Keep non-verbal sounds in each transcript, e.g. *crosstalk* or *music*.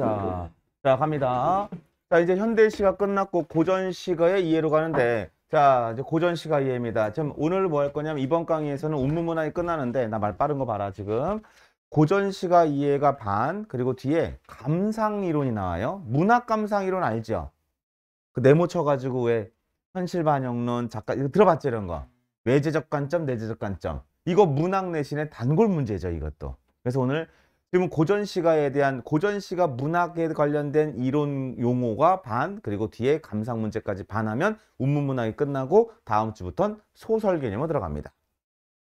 굿 네. 자, 갑니다. 자, 이제 현대시가 끝났고 고전시가의 이해로 가는데 자, 이제 고전시가 이해입니다. 지금 오늘 뭐 할 거냐면 이번 강의에서는 운문문화이 끝나는데 나 말 빠른 거 봐라 지금. 고전시가 이해가 반 그리고 뒤에 감상이론이 나와요. 문학감상이론 알죠? 그 네모 쳐가지고 왜 현실반영론 작가 이거 들어봤죠 이런 거. 외재적 관점, 내재적 관점. 이거 문학 내신의 단골 문제죠 이것도. 그래서 오늘 그러면 고전 시가에 대한 고전 시가 문학에 관련된 이론 용어가 반 그리고 뒤에 감상 문제까지 반하면 운문 문학이 끝나고 다음 주부터는 소설 개념으로 들어갑니다.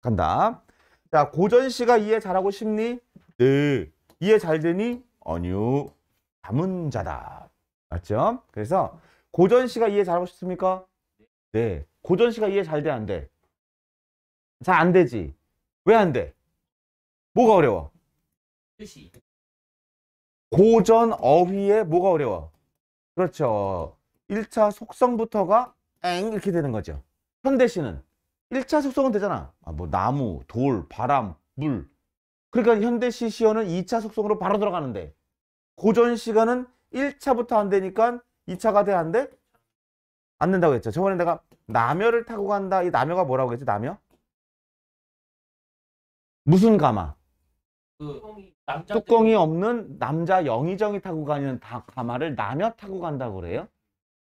간다. 자 고전 시가 이해 잘하고 싶니? 네. 이해 잘 되니? 아니요. 다문자다. 맞죠? 그래서 고전 시가 이해 잘하고 싶습니까? 네. 고전 시가 이해 잘 돼? 안 돼? 잘 안 되지. 왜 안 돼? 뭐가 어려워? 뜻이 고전 어휘에 뭐가 어려워? 그렇죠. 1차 속성부터가 엥 이렇게 되는 거죠. 현대시는 1차 속성은 되잖아. 아, 뭐 나무, 돌, 바람, 물. 그러니까 현대시 시어는 2차 속성으로 바로 들어가는데 고전 시간은 1차부터 안 되니까 2차가 돼야안 돼? 안 된다고 했죠. 저번에 내가 남여를 타고 간다. 이 남여가 뭐라고 했지? 남여? 무슨 가마? 그, 뚜껑이 없는 남자 영의정이 타고 가는 다 가마를 남녀 타고 간다고 그래요?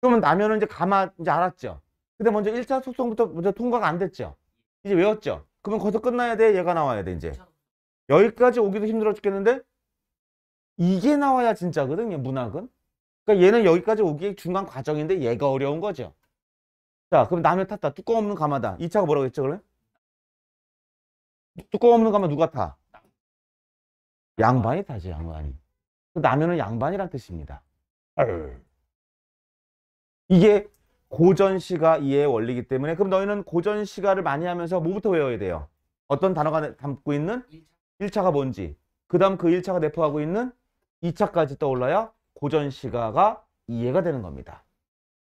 그러면 남녀는 이제 가마 이제 알았죠. 근데 먼저 1차 속성부터 먼저 통과가 안 됐죠. 이제 외웠죠. 그러면 거기서 끝나야 돼. 얘가 나와야 돼 이제. 여기까지 오기도 힘들어 죽겠는데 이게 나와야 진짜거든요. 문학은. 그러니까 얘는 여기까지 오기 중간 과정인데 얘가 어려운 거죠. 자, 그럼 남녀 탔다. 뚜껑 없는 가마다. 2차가 뭐라고 했죠, 그래? 뚜껑 없는 가마 누가 타? 양반이 다지 양반이. 그 라면은 양반이란 뜻입니다. 이게 고전시가 이해의 원리이기 때문에 그럼 너희는 고전시가를 많이 하면서 뭐부터 외워야 돼요? 어떤 단어가 담고 있는 1차. 가 뭔지 그 다음 그 1차가 내포하고 있는 2차까지 떠올라야 고전시가가 이해가 되는 겁니다.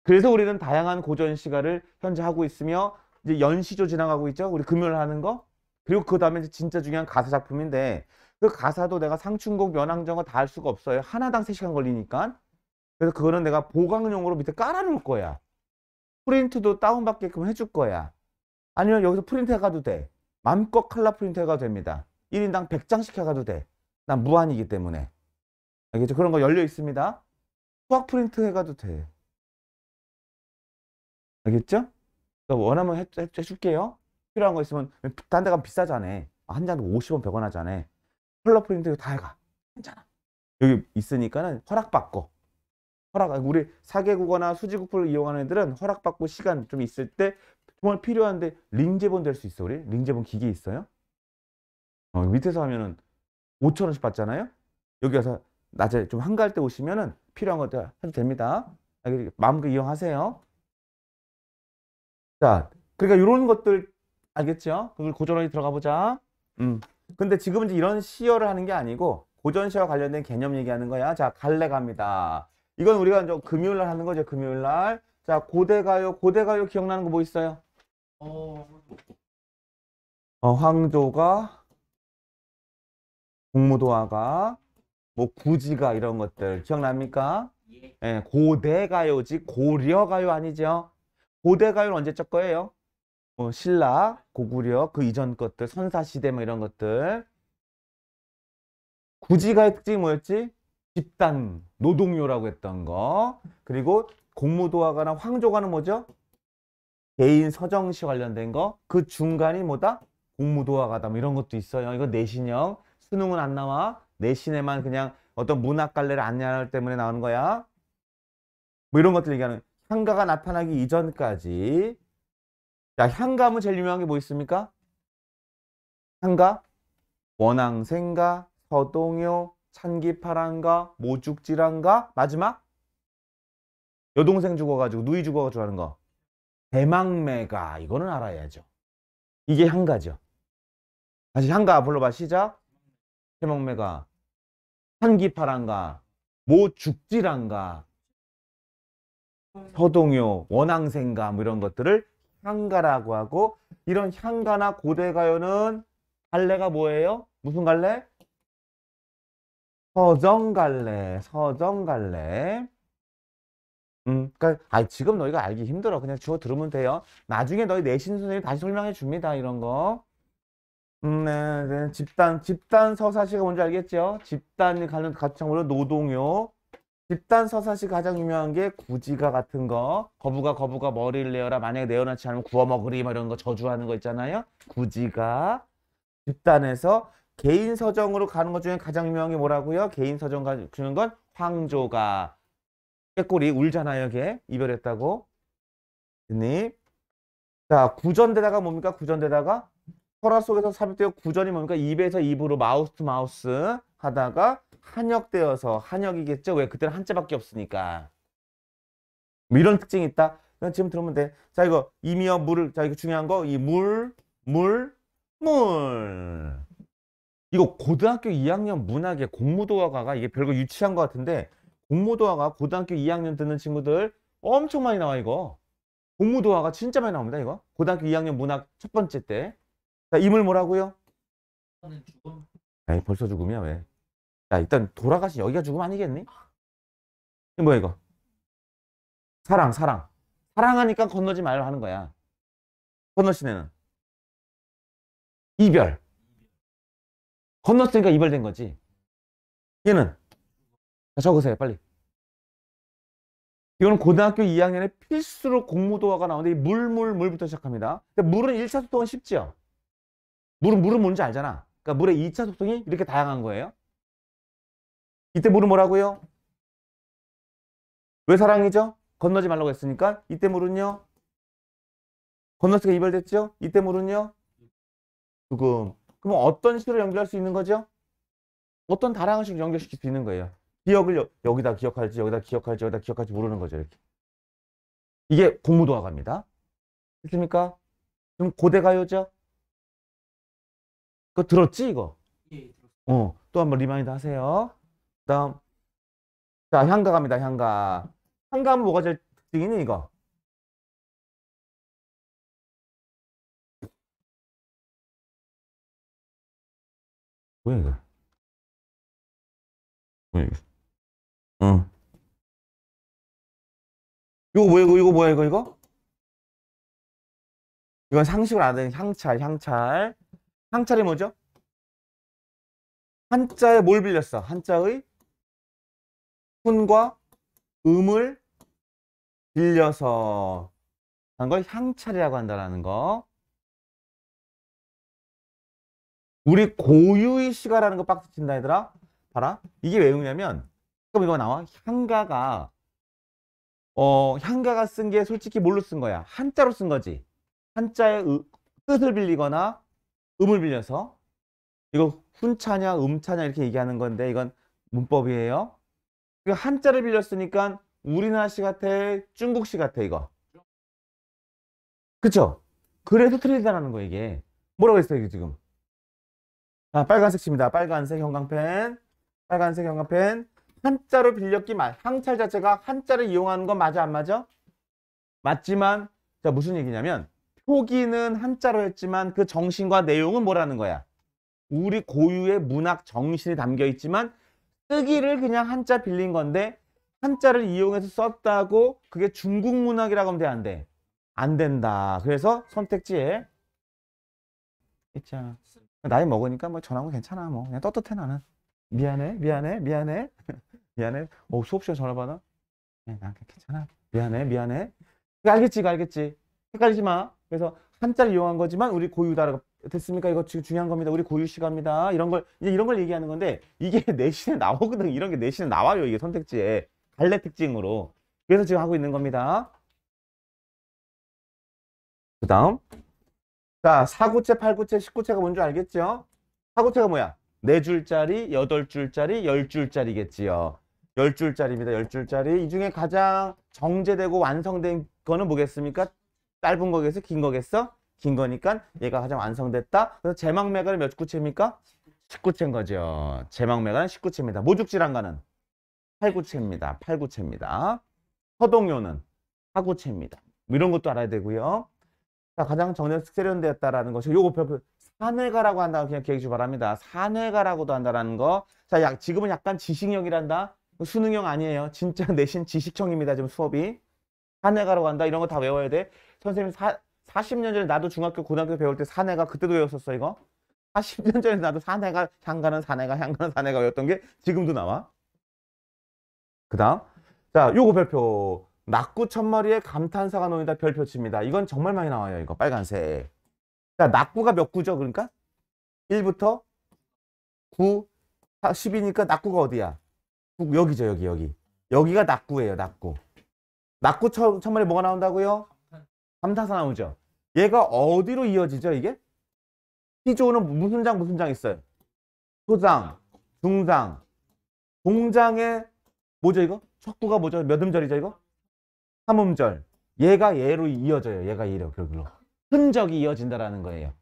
그래서 우리는 다양한 고전시가를 현재 하고 있으며 이제 연시조 지나가고 있죠. 우리 금요일 하는 거 그리고 그 다음에 진짜 중요한 가사 작품인데 그 가사도 내가 상충곡, 면항정을다 할 수가 없어요. 하나당 3시간 걸리니까. 그래서 그거는 내가 보강용으로 밑에 깔아놓을 거야. 프린트도 다운받게끔 해줄 거야. 아니면 여기서 프린트 해가도 돼. 마음껏 컬러 프린트 해가도 됩니다. 1인당 100장씩 해가도 돼. 난 무한이기 때문에. 알겠죠? 그런 거 열려 있습니다. 수학 프린트 해가도 돼. 알겠죠? 원하면 해, 해, 해줄게요. 필요한 거 있으면 단대가 비싸잖아. 한 잔도 50원, 100원 하잖아. 컬러 프린트 다 해가. 괜찮아. 여기 있으니까는 허락받고 허락 우리 사계국어나수지국풀을 이용하는 애들은 허락받고 시간 좀 있을 때 정말 필요한데 링 제본 될 수 있어 우리 링 제본 기계 있어요? 어, 밑에서 하면은 5천 원씩 받잖아요. 여기 가서 낮에 좀 한가할 때 오시면은 필요한 것들 해도 됩니다. 마음껏 이용하세요. 자, 그러니까 이런 것들 알겠죠? 그걸 고전하게 들어가 보자. 음. 근데 지금은 이제 이런 시어를 하는 게 아니고 고전 시와 관련된 개념 얘기하는 거야. 자, 갈래 갑니다. 이건 우리가 이제 금요일 날 하는 거죠. 금요일 날. 자, 고대 가요. 고대 가요 기억나는 거 뭐 있어요? 어... 황조가 공무도화가 뭐 구지가 이런 것들 기억납니까? 예. 네, 고대 가요지 고려 가요 아니죠? 고대 가요는 언제 적 거예요? 어, 신라, 고구려, 그 이전 것들, 선사시대 뭐 이런 것들. 구지가의 특징이 뭐였지? 집단, 노동요라고 했던 거. 그리고 공무도화가나 황조가는 뭐죠? 개인 서정시 관련된 거. 그 중간이 뭐다? 공무도화가다 뭐 이런 것도 있어요. 이거 내신형. 수능은 안 나와. 내신에만 그냥 어떤 문학 갈래를 안내할 때문에 나오는 거야. 뭐 이런 것들 얘기하는 향가가 나타나기 이전까지 자, 향감은 제일 유명한 게 뭐 있습니까? 향가, 원앙생가, 서동요, 찬기파랑가 모죽지란가, 마지막 여동생 죽어가지고 누이 죽어가지고 하는 거 대망매가 이거는 알아야죠. 이게 향가죠. 다시 향가 불러봐 시작. 대망매가 찬기파랑가 모죽지란가, 서동요, 원앙생가 뭐 이런 것들을 향가라고 하고 이런 향가나 고대 가요는 갈래가 뭐예요? 무슨 갈래? 서정갈래, 서정갈래. 음, 그러니까 아 지금 너희가 알기 힘들어. 그냥 주워 들으면 돼요. 나중에 너희 내신 선생님이 다시 설명해 줍니다. 이런 거. 음, 네, 네. 집단, 집단 서사시가 뭔지 알겠죠? 집단이 가는 가창으로 노동요. 집단 서사시 가장 유명한 게 구지가 같은 거 거부가 거부가 머리를 내어라 만약에 내어놓지 않으면 구워 먹으리 막 뭐 이런 거 저주하는 거 있잖아요 구지가 집단에서 개인 서정으로 가는 것 중에 가장 유명한 게 뭐라고요 개인 서정 가는 건 황조가 깨꼬리 울잖아요 이게 이별했다고 그니 자 구전대다가 뭡니까 구전대다가 설화 속에서 삽입되어 구전이 뭡니까 입에서 입으로 마우스 마우스 하다가 한역되어서 한역이겠죠? 왜? 그때는 한자밖에 없으니까. 뭐 이런 특징이 있다. 그냥 지금 들으면 돼. 자, 이거 이미어 물을. 자, 이거 중요한 거. 이 물, 물, 물. 이거 고등학교 2학년 문학의 공무도화가가 이게 별거 유치한 것 같은데 공무도화가 고등학교 2학년 듣는 친구들 엄청 많이 나와 이거. 공무도화가 진짜 많이 나옵니다 이거. 고등학교 2학년 문학 첫 번째 때. 자, 이물 뭐라고요? 아니, 벌써 죽음이야 왜? 야, 일단 돌아가신 여기가 죽음 아니겠니? 이게 뭐야, 이거? 사랑, 사랑. 사랑하니까 건너지 말라 하는 거야. 건너시네는. 이별. 건넜으니까 이별된 거지. 얘는. 자, 적으세요, 빨리. 이거는 고등학교 2학년에 필수로 공무도화가 나오는데 물, 물, 물부터 시작합니다. 물은 1차 소통은 쉽지요. 물은 물은 뭔지 알잖아. 그러니까 물의 2차 소통이 이렇게 다양한 거예요. 이때 물은 뭐라고요? 왜 사랑이죠? 건너지 말라고 했으니까 이때 물은요? 건너서가 이별됐죠? 이때 물은요? 죽음. 그럼 어떤 식으로 연결할 수 있는 거죠? 어떤 다량을 연결시킬 수 있는 거예요. 기억을 여, 여기다 기억할지 여기다 기억할지 여기다 기억할지 모르는 거죠. 이렇게. 이게 공무도화갑니다. 됐습니까? 지금 고대 가요죠? 그거 들었지 이거? 예, 들었어 어, 또 한번 리마인드 하세요. 다음 자 향가 갑니다 향가 향가 하면 뭐가 제일 특징이니 이거 뭐야 이거 뭐야 이거 어 이거 뭐야 이거 이거 뭐야 이거 이거 이건 상식을 아는 향찰 향찰 향찰이 뭐죠? 한자에 뭘 빌렸어? 한자의 톤과 음을 빌려서 한 걸 향찰이라고 한다는 거. 우리 고유의 시가라는 거박치 친다 얘들아. 봐라. 이게 왜 웃냐면 그럼 이거 나와. 향가가 어 향가가 쓴 게 솔직히 뭘로 쓴 거야? 한자로 쓴 거지. 한자의 으, 뜻을 빌리거나 음을 빌려서 이거 훈차냐 음차냐 이렇게 얘기하는 건데 이건 문법이에요. 그 한자를 빌렸으니까 우리나라시 같아 중국시 같아 이거 그쵸? 그래서 틀리다라는 거 이게 뭐라고 했어요 이게 지금 아 빨간색 칩니다 빨간색 형광펜 빨간색 형광펜 한자로 빌렸기 만 항찰 자체가 한자를 이용하는 건 맞아 안 맞아? 맞지만 자 무슨 얘기냐면 표기는 한자로 했지만 그 정신과 내용은 뭐라는 거야 우리 고유의 문학 정신이 담겨 있지만 쓰기를 그냥 한자 빌린 건데 한자를 이용해서 썼다고 그게 중국 문학이라고 하면 돼? 안 돼? 안 된다. 그래서 선택지에 있잖 나이 먹으니까 뭐 전화하고 괜찮아. 뭐 그냥 떳떳해 나는. 미안해, 미안해, 미안해, *laughs* 미안해. 어 수업 시간 전화 받아? 네, 난 괜찮아. 미안해, 미안해. 알겠지, 알겠지. 헷갈리지 마. 그래서 한자를 이용한 거지만 우리 고유다라고 됐습니까? 이거 지금 중요한 겁니다. 우리 고유 시간입니다. 이런 걸 이제 이런 걸 얘기하는 건데 이게 *laughs* 내신에 나오거든. 이런 게 내신에 나와요. 이게 선택지에 갈래 특징으로. 그래서 지금 하고 있는 겁니다. 그 다음 자 4구체, 8구체, 19체가 뭔지 알겠죠? 4구체가 뭐야? 4줄짜리, 8줄짜리, 10줄짜리겠지요. 10줄짜리입니다. 10줄짜리. 이 중에 가장 정제되고 완성된 거는 뭐겠습니까? 짧은 거겠어? 긴 거겠어? 긴 거니까 얘가 가장 완성됐다. 그래서 제망맥가몇 구체입니까? 1 9체인 거죠. 제망맥은는 19채입니다. 모죽질란가는 8구체입니다. 8구체입니다. 허동요는 4구체입니다. 뭐 이런 것도 알아야 되고요. 자, 가장 정렬 세련되었다라는 것이 요거 산외가라고 한다고 그냥 기억해 주시 바랍니다. 산외가라고도 한다라는 거. 자, 약, 지금은 약간 지식형이란다. 수능형 아니에요. 진짜 *laughs* 내신 지식형입니다. 지금 수업이. 산외가라고 한다. 이런 거 다 외워야 돼. 선생님 사, 40년 전에 나도 중학교 고등학교 배울 때 사내가 그때도 외웠었어 이거 40년 전에 나도 사내가 향가는 사내가 향가는 사내가 외웠던 게 지금도 나와 그 다음 자 요거 별표 낙구 천마리에 감탄사가 놓인다 별표칩니다 이건 정말 많이 나와요 이거 빨간색 자 낙구가 몇 구죠 그러니까 1부터 9 10이니까 낙구가 어디야 여기죠 여기 여기 여기가 낙구예요 낙구 낙구 천마머리 뭐가 나온다고요 감타사 나오죠. 얘가 어디로 이어지죠, 이게? T조는 무슨 장, 무슨 장 있어요? 소장, 중장, 동장의 뭐죠, 이거? 척구가 뭐죠? 몇 음절이죠, 이거? 삼음절 얘가 얘로 이어져요. 얘가 얘로, 결국로. 흔적이 이어진다라는 거예요.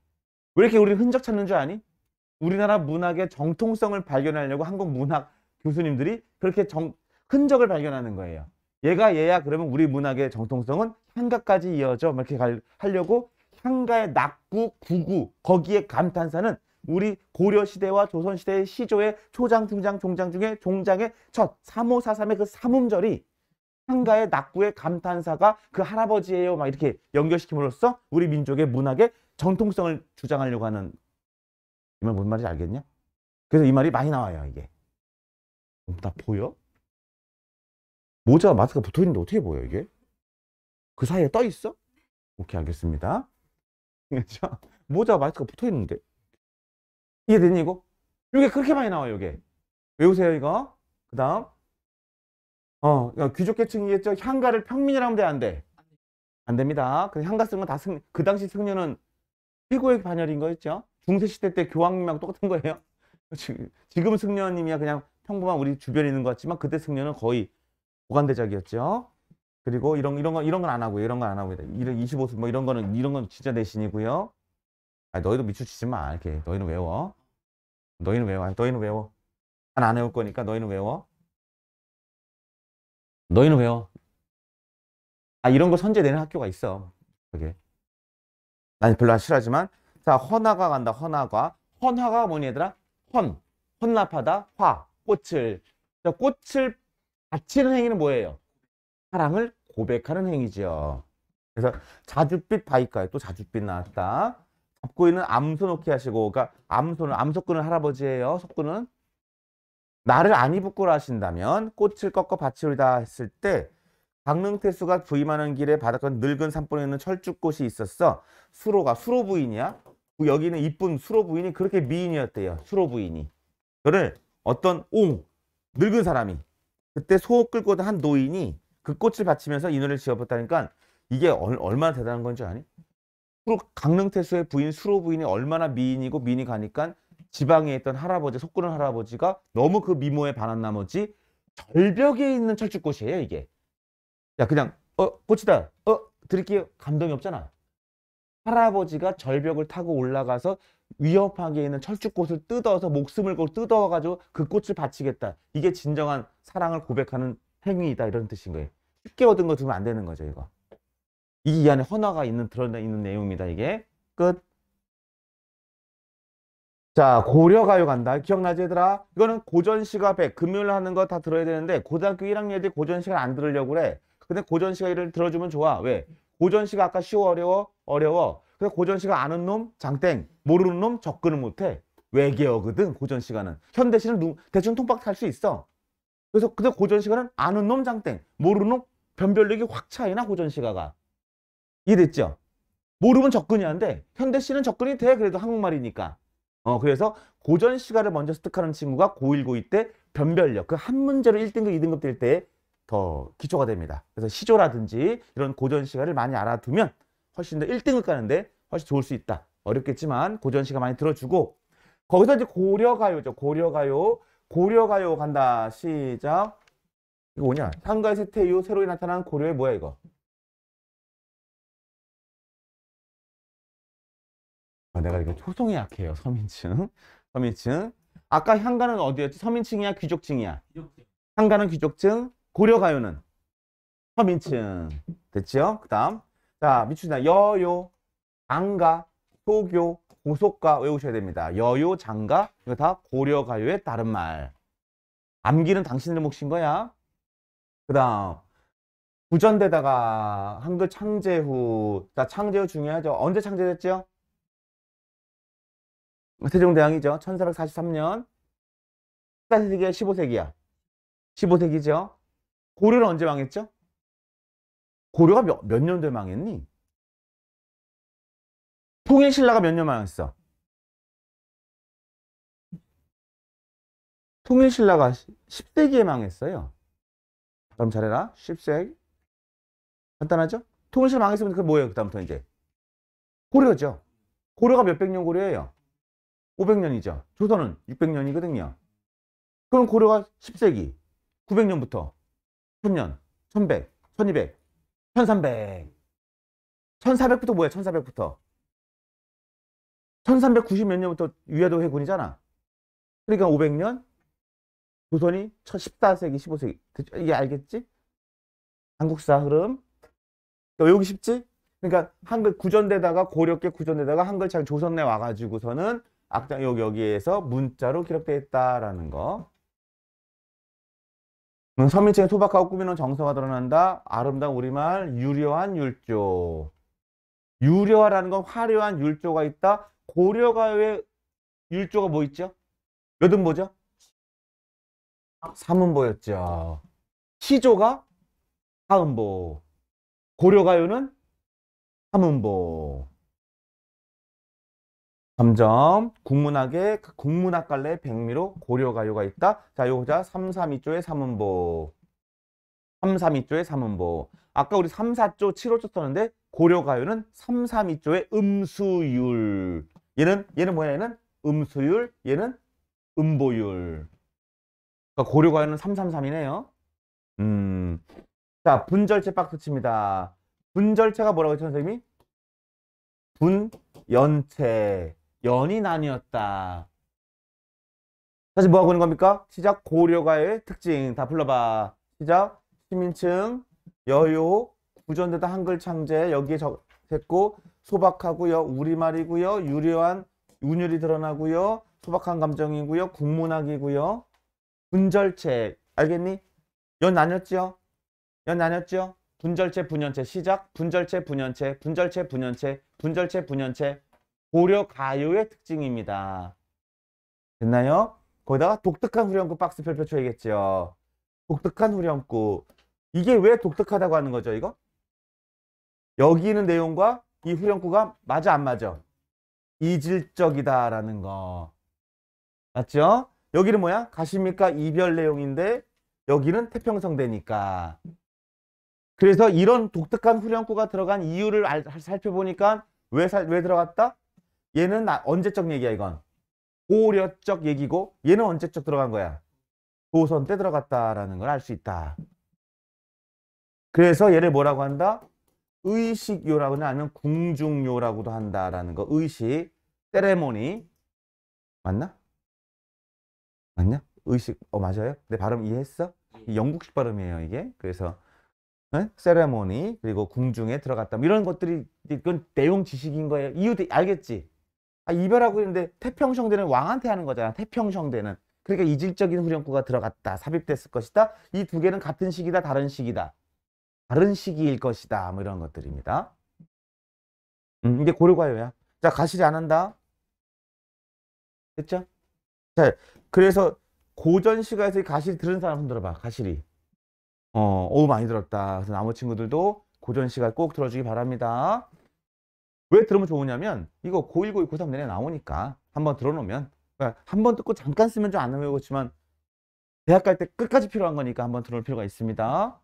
왜 이렇게 우리 흔적 찾는 줄 아니? 우리나라 문학의 정통성을 발견하려고 한국 문학 교수님들이 그렇게 정, 흔적을 발견하는 거예요. 얘가 얘야 그러면 우리 문학의 정통성은 향가까지 이어져 뭐 이렇게 하려고 향가의 낙구, 구구 거기에 감탄사는 우리 고려시대와 조선시대의 시조의 초장, 중장, 종장 중에 종장의 첫 3543의 그 삼음절이 향가의 낙구의 감탄사가 그 할아버지예요 막 이렇게 연결시킴으로써 우리 민족의 문학의 정통성을 주장하려고 하는 이말뭔 말인지 알겠냐? 그래서 이 말이 많이 나와요 이게 어, 나 보여? 모자 마스크 붙어있는데 어떻게 보여 이게? 그 사이에 떠 있어? 오케이, 알겠습니다. *laughs* 그죠? 모자 마이크가 붙어 있는데. 이해되니, 이거? 이게 그렇게 많이 나와요, 이게. 외우세요, 이거. 그 다음. 어, 귀족계층이겠죠? 향가를 평민이라 하면 돼, 안 돼? 안 됩니다. 그 향가 쓰는 건다 승, 그 당시 승려는 피고의 반열인 거였죠? 중세시대 때 교황님하고 똑같은 거예요. *laughs* 지금 승려님이야 그냥 평범한 우리 주변에 있는 것 같지만 그때 승려는 거의 고관대작이었죠. 그리고 이런 이런 건 이런 건 안 하고 이런 건 안 하고 이런 25수 뭐 이런 거는 이런 건 진짜 내신이고요. 아 너희도 미추치지 마. 이렇게 너희는 외워. 너희는 외워. 너희는 외워. 난안 외울 거니까 너희는 외워. 너희는 외워. 아 이런 거 선제되는 학교가 있어. 그게. 난 별로 싫어하지만 자 헌화가 간다. 헌화가 헌화가 뭐니 얘들아? 헌 헌납하다 화 꽃을 자, 꽃을 받치는 행위는 뭐예요? 사랑을 고백하는 행위죠 그래서 자줏빛 바위카에또 자줏빛 나왔다. 잡고 있는 암소 놓기 하시고, 그러니까 암소는 암소꾼은 할아버지예요. 속꾼은 나를 안 입었구라 하신다면 꽃을 꺾어 바치리다 했을 때 강릉태수가 부임하는 길에 바닷가 늙은 산본에 있는 철쭉꽃이 있었어. 수로가 수로 부인이야. 여기는 이쁜 수로 부인이 그렇게 미인이었대요. 수로 부인이. 그를 어떤 옹 늙은 사람이 그때 소 끌고 다한 노인이 그 꽃을 바치면서 이 노래를 지어봤다니까 이게 얼, 얼마나 대단한 건지 아니? 강릉태수의 부인 수로 부인이 얼마나 미인이고 미인이 가니까 지방에 있던 할아버지 속구는 할아버지가 너무 그 미모에 반한 나머지 절벽에 있는 철쭉꽃이에요 이게 야 그냥 어 꽃이다 어 드릴게요 감동이 없잖아 할아버지가 절벽을 타고 올라가서 위협하게 있는 철쭉꽃을 뜯어서 목숨을 걸 뜯어가지고 그 꽃을 바치겠다 이게 진정한 사랑을 고백하는 행위이다 이런 뜻인 거예요. 쉽게 얻은 거 두면 안 되는 거죠 이거. 이 안에 헌화가 있는 들어있는 있는 내용입니다 이게. 끝. 자 고려가요 간다. 기억나지 얘들아? 이거는 고전시가 100 금요일 하는 거 다 들어야 되는데 고등학교 1학년 애들이 고전시가 안 들으려고 그래. 근데 고전시가 이를 들어주면 좋아. 왜? 고전시가 아까 쉬워 어려워 어려워. 그래서 고전시가 아는 놈 장땡 모르는 놈 접근을 못해. 외계어거든 고전시가는. 현대시는 대충 통박 할수 있어. 그래서 근데 고전시가는 아는 놈 장땡, 모르는 놈 변별력이 확 차이나 고전시가가. 이해됐죠? 모르면 접근이 안 돼. 현대시는 접근이 돼. 그래도 한국말이니까. 어 그래서 고전시가를 먼저 습득하는 친구가 고1, 고2 때 변별력, 그 한 문제로 1등급, 2등급 될 때 더 기초가 됩니다. 그래서 시조라든지 이런 고전시가를 많이 알아두면 훨씬 더 1등급 가는데 훨씬 좋을 수 있다. 어렵겠지만 고전시가 많이 들어주고 거기서 이제 고려가요죠. 고려가요. 고려가요 간다 시작 이거 뭐냐 상가의 세태 이후 새로게 나타난 고려의 뭐야 이거 아, 내가 이거 초성이 약해요 서민층 *laughs* 서민층 아까 향가는 어디였지 서민층이야 귀족층이야 향가는 귀족층 고려가요는 서민층 됐지요 그 다음 자미이다 여요 안가 소교 고속가 외우셔야 됩니다. 여요, 장가 이거 다 고려 가요의 다른 말. 암기는 당신들 몫인 거야. 그 다음 부전되다가 한글 창제 후. 자, 창제 후 중요하죠. 언제 창제됐죠? 세종대왕이죠. 1443년. 14세기야 15세기야. 15세기죠. 고려는 언제 망했죠? 고려가 몇, 몇 년도에 망했니? 통일 신라가 몇 년 망했어? 통일 신라가 10세기에 망했어요. 그럼 잘해라. 10세기. 간단하죠? 통일 신라 망했으면 그 뭐예요? 그다음부터 이제 고려죠. 고려가 몇 백 년 고려예요? 500년이죠. 조선은 600년이거든요. 그럼 고려가 10세기 900년부터 1000년, 1100, 1200, 1300 1400부터 뭐야 1400부터 1390몇 년부터 위화도 해군이잖아. 그러니까 500년 조선이 14세기, 15세기. 이게 알겠지? 한국사 흐름. 여기 쉽지? 그러니까 한글 구전되다가 고려계 구전되다가 한글창 조선내 와가지고서는 악장 여기 여기에서 문자로 기록되어 있다라는 거. 서민층의 소박하고 꾸미는 정서가 드러난다. 아름다운 우리말 유려한 율조. 유려화라는 건 화려한 율조가 있다. 고려가요의 일조가뭐 있죠? 몇 음보죠? 3음보였죠. 시조가 4음보. 고려가요는 3음보. 3점. 국문학의 그 국문학 갈래 백미로 고려가요가 있다. 자, 요거 자 332조의 3음보. 332조의 3음보. 아까 우리 3, 4조, 7호조 썼는데 고려가요는 3, 3, 2조의 음수율. 얘는 얘는 뭐야? 얘는 음수율, 얘는 음보율. 그러니까 고려과은 333이네요. 음. 자, 분절체 박스 칩니다. 분절체가 뭐라고 했죠, 선생님이? 분연체. 연이 나뉘었다. 다시 뭐 하고 있는 겁니까? 시작 고려과의 특징 다 불러봐. 시작 시민층, 여유구전되다 한글 창제 여기에 적됐고 소박하고요. 우리말이고요. 유려한 운율이 드러나고요. 소박한 감정이고요. 국문학이고요. 분절책 알겠니? 연나눴죠연나눴죠 분절체 분연체 시작 분절체 분연체 분절체 분연체 분절체 분연체 고려 가요의 특징입니다. 됐나요? 거기다가 독특한 후렴구 박스 펼표쳐야겠죠 독특한 후렴구 이게 왜 독특하다고 하는 거죠 이거? 여기 있는 내용과 이 후렴구가 맞아 안 맞아? 이질적이다라는 거. 맞죠? 여기는 뭐야? 가십니까? 이별 내용인데 여기는 태평성대니까. 그래서 이런 독특한 후렴구가 들어간 이유를 알, 살펴보니까 왜, 살, 왜 들어갔다? 얘는 나, 언제적 얘기야 이건? 고려적 얘기고 얘는 언제적 들어간 거야? 조선 때 들어갔다라는 걸 알 수 있다. 그래서 얘를 뭐라고 한다? 의식요라고는 하면 궁중요라고도 한다라는 거. 의식, 세레모니. 맞나? 맞냐? 의식, 어, 맞아요? 내 발음 이해했어? 영국식 발음이에요, 이게. 그래서, 응? 세레모니, 그리고 궁중에 들어갔다. 뭐 이런 것들이, 이건 내용 지식인 거예요. 이유도 알겠지? 아, 이별하고 있는데 태평성대는 왕한테 하는 거잖아. 태평성대는. 그러니까 이질적인 후렴구가 들어갔다. 삽입됐을 것이다. 이 두 개는 같은 시기다. 다른 시기다. 다른 시기일 것이다. 뭐 이런 것들입니다. 음, 이게 고려과요야. 자, 가시지않는다 됐죠? 자, 그래서 고전 시가에서 가시를 들은 사람 흔들어 봐. 가시리. 어, 오 많이 들었다. 그래서 나머지 친구들도 고전 시가 꼭 들어주기 바랍니다. 왜 들으면 좋으냐면 이거 고1, 고2, 고3 내내 나오니까 한번 들어놓으면 그러니까 한번 듣고 잠깐 쓰면 좀 안 외우겠지만 대학 갈 때 끝까지 필요한 거니까 한번 들어올 필요가 있습니다.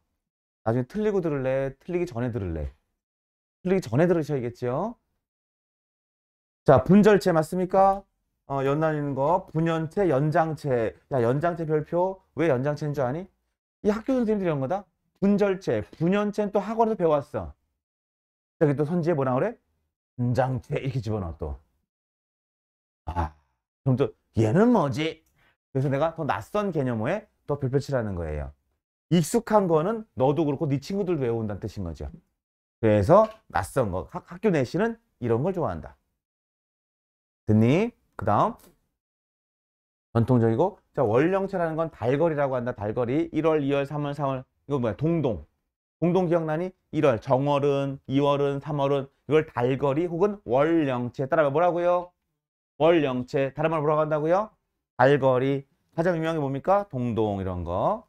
나중에 틀리고 들을래? 틀리기 전에 들을래? 틀리기 전에 들으셔야겠죠 자, 분절체 맞습니까? 어, 연나이는 거, 분연체, 연장체. 야, 연장체 별표. 왜 연장체인 줄 아니? 이 학교 선생님들이 이런 거다. 분절체, 분연체는 또 학원에서 배워왔어 여기 또 선지에 뭐라 그래? 분장체 이렇게 집어넣어 또. 아, 그럼 또 얘는 뭐지? 그래서 내가 더 낯선 개념어에 더 별표치라는 거예요. 익숙한 거는 너도 그렇고 네 친구들도 외운다는 뜻인 거죠. 그래서 낯선 거 학, 교 내신은 이런 걸 좋아한다. 듣니? 그 다음 전통적이고 자 월령체라는 건 달거리라고 한다. 달거리 1월, 2월, 3월, 4월 이거 뭐야? 동동. 동동 기억나니? 1월, 정월은, 2월은, 3월은 이걸 달거리 혹은 월령체 따라가 뭐라고요? 월령체 다른 말 뭐라고 한다고요? 달거리 가장 유명한 게 뭡니까? 동동 이런 거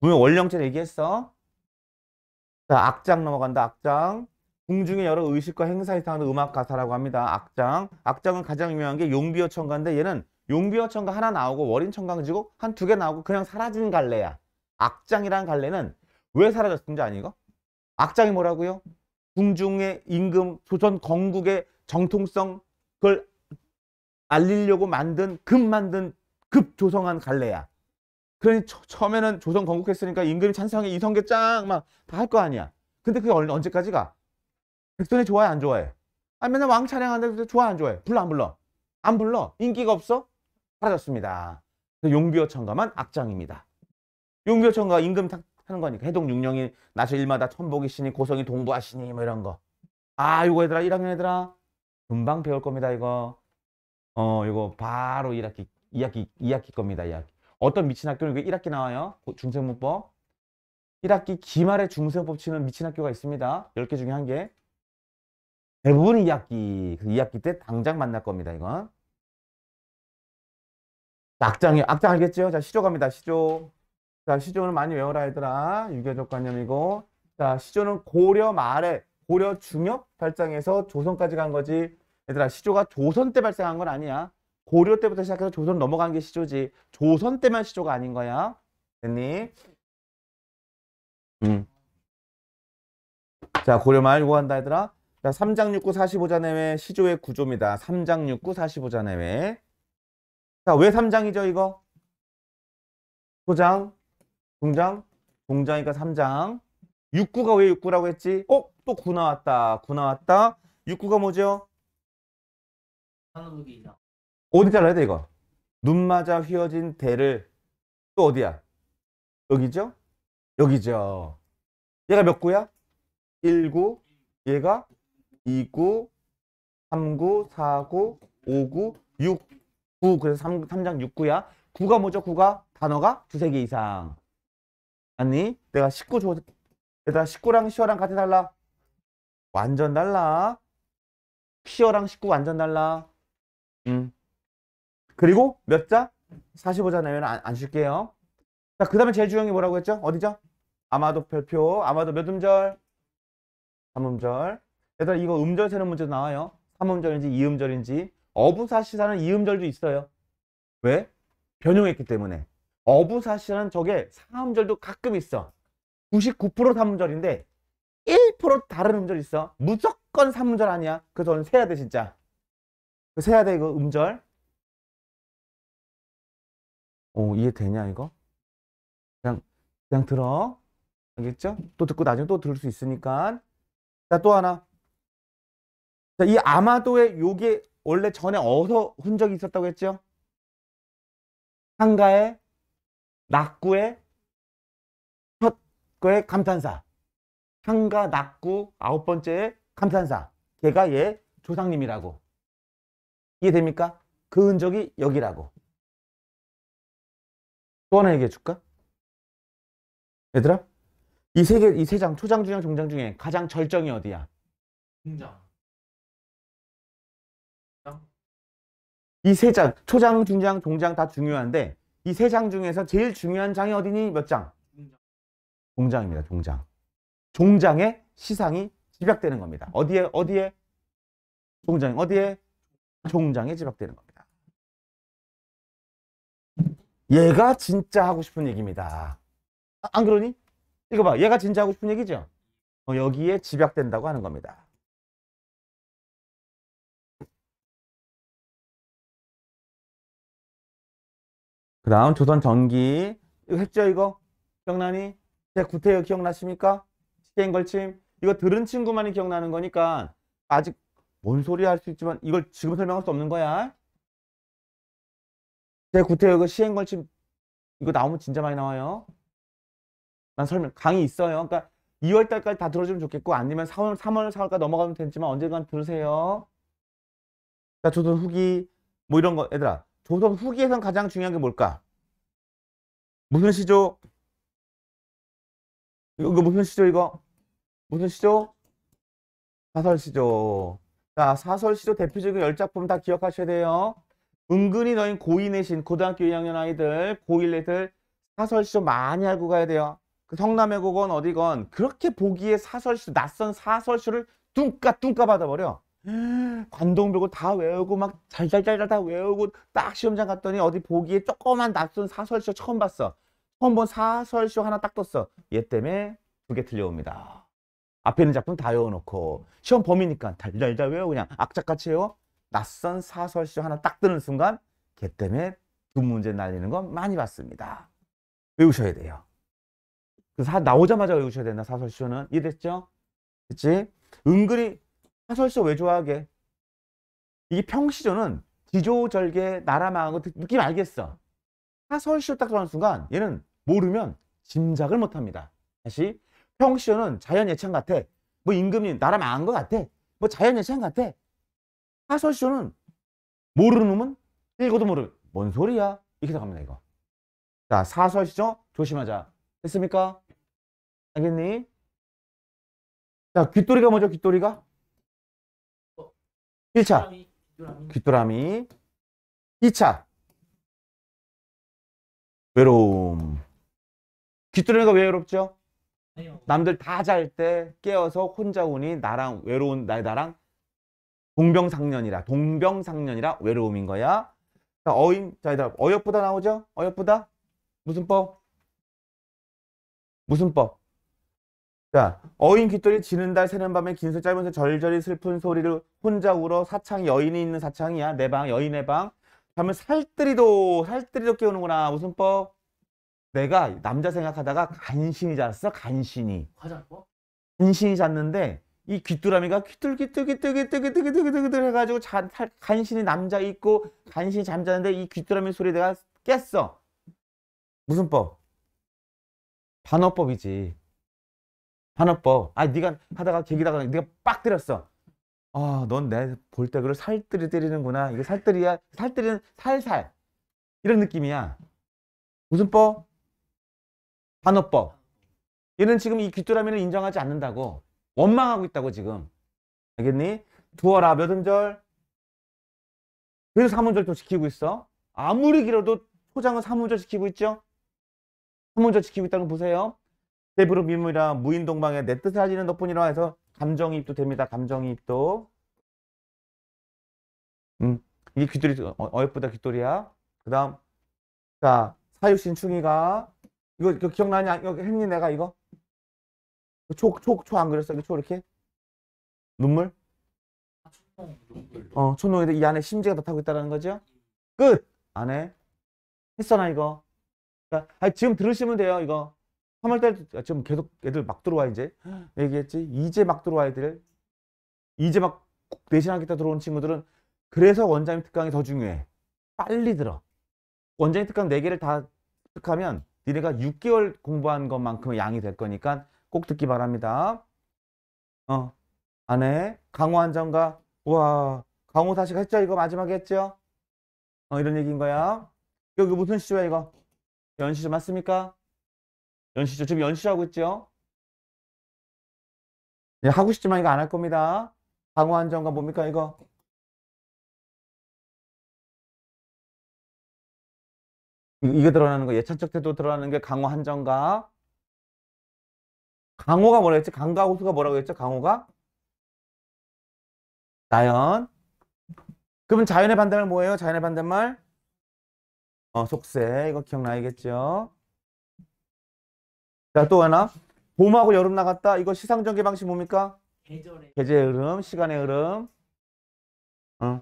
분명 원령체를 얘기했어. 자, 악장 넘어간다. 악장. 궁중의 여러 의식과 행사에 해당하는 음악 가사라고 합니다. 악장. 악장은 가장 유명한 게 용비어 청가인데 얘는 용비어 청가 하나 나오고 월인 청강지고 한 두 개 나오고 그냥 사라진 갈래야. 악장이라는 갈래는 왜 사라졌는지 아니 이 악장이 뭐라고요? 궁중의 임금, 조선 건국의 정통성 그걸 알리려고 만든 급 만든 급 조성한 갈래야. 그러니 처, 처음에는 조선 건국했으니까 임금 이 찬성에 이성계 짱막 다 할 거 아니야. 근데 그게 얼, 언제까지 가? 백선이 좋아해 안 좋아해? 아 맨날 왕 찬양하는데 좋아 안 좋아해? 불러 안 불러? 안 불러. 인기가 없어? 사라졌습니다. 용비어 천가만 악장입니다. 용비어 천가 임금 탁 하는 거니까 해동 육령이 나서 일마다 천복이시니 고성이 동부하시니 뭐 이런 거. 아 이거 얘들아 1학년 얘들아 금방 배울 겁니다 이거. 어 이거 바로 1학기 2학기 2학기 겁니다 2학기. 어떤 미친 학교는 1학기 나와요. 중세문법. 1학기 기말에 중세문법 치는 미친 학교가 있습니다. 10개 중에 한 개. 대부분 2학기, 2학기 그 때 당장 만날 겁니다, 이건. 악장이 악장 알겠죠? 자, 시조 갑니다, 시조. 자, 시조는 많이 외워라, 얘들아. 유교적 관념이고. 자, 시조는 고려 말에, 고려 중엽 발장에서 조선까지 간 거지. 얘들아, 시조가 조선 때 발생한 건 아니야. 고려 때부터 시작해서 조선 넘어간 게 시조지. 조선 때만 시조가 아닌 거야. 됐니? 음. 자, 고려 말 요구한다 얘들아. 자, 3장 6구 45자 내외 시조의 구조입니다. 3장 6구 45자 내외. 자, 왜 3장이죠, 이거? 소장, 중장, 동장이니까 3장. 6구가 왜 6구라고 했지? 어? 또 9 나왔다. 9 나왔다. 6구가 뭐죠? 산후기 이상. 어디 잘라야 돼 이거? 눈 맞아 휘어진 대를 또 어디야? 여기죠? 여기죠. 얘가 몇 구야? 1구, 얘가 2구, 3구, 4구, 5구, 6구. 그래서 3, 3장 6구야. 9가 뭐죠? 9가 단어가 두 세 개 이상. 아니, 내가 19 줘. 얘들아, 19랑 10랑 같이 달라. 완전 달라. 10랑 19 완전 달라. 음. 그리고 몇 자? 45자 내면 안, 안 쉴게요. 자, 그 다음에 제일 중요한 게 뭐라고 했죠? 어디죠? 아마도 별표, 아마도 몇 음절? 3음절. 얘들아, 이거 음절 세는 문제도 나와요. 3음절인지 2음절인지. 어부사시사는 2음절도 있어요. 왜? 변형했기 때문에. 어부사시사는 저게 4음절도 가끔 있어. 99% 3음절인데 1% 다른 음절 있어. 무조건 3음절 아니야. 그래서 너는 세야 돼, 진짜. 세야 돼, 이거 음절. 어, 이해되냐 이거? 그냥 그냥 들어. 알겠죠? 또 듣고 나중에 또 들을 수 있으니까. 자, 또 하나. 자, 이 아마도의 요게 원래 전에 어서 흔적이 있었다고 했죠? 한가의낙구의첫거의 감탄사. 한가 낙구 아홉 번째에 감탄사. 걔가 얘 조상님이라고. 이해됩니까? 그 흔적이 여기라고. 또 하나 얘기해 줄까? 얘들아? 이 세 개, 이 세 장, 초장, 중장, 종장 중에 가장 절정이 어디야? 중장. 이 세 장, 초장, 중장, 종장 다 중요한데 이 세 장 중에서 제일 중요한 장이 어디니? 몇 장? 중장. 종장입니다. 종장. 종장의 시상이 집약되는 겁니다. 어디에? 어디에? 종장. 어디에? 종장에 집약되는 겁니다. 얘가 진짜 하고 싶은 얘기입니다. 아, 안 그러니? 이거 봐. 얘가 진짜 하고 싶은 얘기죠? 어, 여기에 집약된다고 하는 겁니다. 그 다음 조선 전기. 이거 했죠, 이거? 기억나니? 제 구태여 기억나십니까? 시계인 걸침. 이거 들은 친구만이 기억나는 거니까 아직 뭔 소리 할 수 있지만 이걸 지금 설명할 수 없는 거야. 제 구태여 이거 시행 걸침 이거 나오면 진짜 많이 나와요. 난 설명 강의 있어요. 그러니까 2월 달까지 다 들어주면 좋겠고 아니면 4월 3월 4월까지 넘어가면 되지만 언젠간 들으세요. 자 조선 후기 뭐 이런 거 얘들아 조선 후기에선 가장 중요한 게 뭘까? 무슨 시조? 이거, 이거 무슨 시조 이거? 무슨 시조? 사설시조. 자 사설시조 대표적인 열 작품 다 기억하셔야 돼요. 은근히 너희 고인의신 고등학교 2학년 아이들 고1 애들 사설 시도 많이 알고 가야 돼요. 그 성남의 고건 어디건 그렇게 보기에 사설시 낯선 사설시를 뚱까뚱까 받아버려. 음. 관동별고 다 외우고 막 잘잘잘잘 다 외우고 딱 시험장 갔더니 어디 보기에 조그만 낯선 사설쇼 처음 봤어. 처음 본 사설쇼 하나 딱 떴어. 얘 때문에 두 개 틀려옵니다. 앞에 있는 작품 다 외워놓고 시험 범위니까 달달달 외워 그냥 악착같이 해요. 낯선 사설 시 하나 딱 뜨는 순간 걔 때문에 두 문제 날리는 건 많이 봤습니다. 외우셔야 돼요. 그래서 나오자마자 외우셔야 된다. 사설 시는 이랬죠? 그치? 은근히 사설 시왜 좋아하게? 이게 평시조는 기조절개 나라 망하고 느낌 알겠어. 사설 시딱 들어가는 순간 얘는 모르면 짐작을 못합니다. 다시 평시조는 자연 예찬 같아. 뭐 임금님 나라 망한 것 같아. 뭐 자연 예찬 같아. 사설쇼는 모르는 놈은 읽어도 모르뭔 소리야 이렇게 생각합니다 이거 자 사설시죠 조심하자 됐습니까? 알겠니? 자 귀뚜리가 뭐죠 귀뚜리가? 어, 1차 귀뚜라미 2차 외로움 귀뚜라미가 왜 외롭죠? 남들 다 잘 때 깨어서 혼자 우니 나랑 외로운 나, 나랑 동병상련이라 동병상련이라 외로움인 거야. 자, 어인자 얘들아 어여쁘다 나오죠? 어여쁘다 무슨 법? 무슨 법? 자 어인 귀돌이 지는 달 새는 밤에 긴소 짧은서 절절히 슬픈 소리를 혼자 울어 사창 여인이 있는 사창이야 내 방 여인의 방 자면 살뜰히도 살뜰히도 깨우는구나 무슨 법? 내가 남자 생각하다가 간신히 잤어 간신히 화장법? 간신히 잤는데 이 귀뚜라미가 귀뚤귀뚤귀뚤귀뚤귀뚤귀뚤귀뚤 해가지고 자, 간신히 남자 있고 간신히 잠자는데 이 귀뚜라미 소리 내가 깼어. 무슨 법? 반어법이지. 반어법. 아 네가 하다가 계기다가 네가 빡 때렸어. 아, 넌 내 볼 때그를 살뜰히 때리는구나. 이게 살뜰이야. 살뜰는 살살. 이런 느낌이야. 무슨 법? 반어법. 얘는 지금 이 귀뚜라미를 인정하지 않는다고. 원망하고 있다고 지금. 알겠니? 두어라 몇 음절? 그래서 삼음절도 지키고 있어. 아무리 길어도 초장은 삼음절 지키고 있죠? 삼음절 지키고 있다는 거 보세요. 대부로 민물이라 무인동방에 내 뜻을 알리는 너뿐이라 해서 감정이입도 됩니다. 감정이입도. 음, 이게 귀돌이, 어, 예쁘다 귀돌이야. 그 다음, 자, 사육신 충이가. 이거, 이거 기억나냐? 이거 했니 아, 내가 이거? 그 초, 초, 초 안 그렸어? 그 초 이렇게? 눈물? 아, 어, 촌농인이 안에 심지가 다 타고 있다는 거죠? 끝! 안에 했어나 이거? 그러니까, 아니, 지금 들으시면 돼요 이거 3월달 아, 지금 계속 애들 막 들어와 이제 얘기했지? 이제 막 들어와 애들 이제 막 내신하겠다 들어온 친구들은 그래서 원장님 특강이 더 중요해 빨리 들어 원장님 특강 4개를 다습하면 니네가 6개월 공부한 것만큼의 양이 될 거니까 꼭 듣기 바랍니다. 어, 안에 강호 한정가 우와 강호 다시 했죠? 이거 마지막에 했죠? 어, 이런 얘기인 거야. 여기 무슨 시죠 이거? 연시죠 맞습니까? 연시죠 지금 연시 하고 있죠? 네, 하고 싶지만 이거 안 할 겁니다. 강호 한정가 뭡니까 이거? 이거 들어가는 거 예찬적 태도 들어가는 게 강호 한정가 강호가 뭐라고 했지? 강가호수가 뭐라고 했죠? 강호가? 자연. 그러면 자연의 반대말 뭐예요? 자연의 반대말? 어, 속세. 이거 기억나야겠죠? 자, 또 하나. 봄하고 여름 나갔다. 이거 시상전개 방식 뭡니까? 계절의. 계제의 흐름, 시간의 흐름. 어.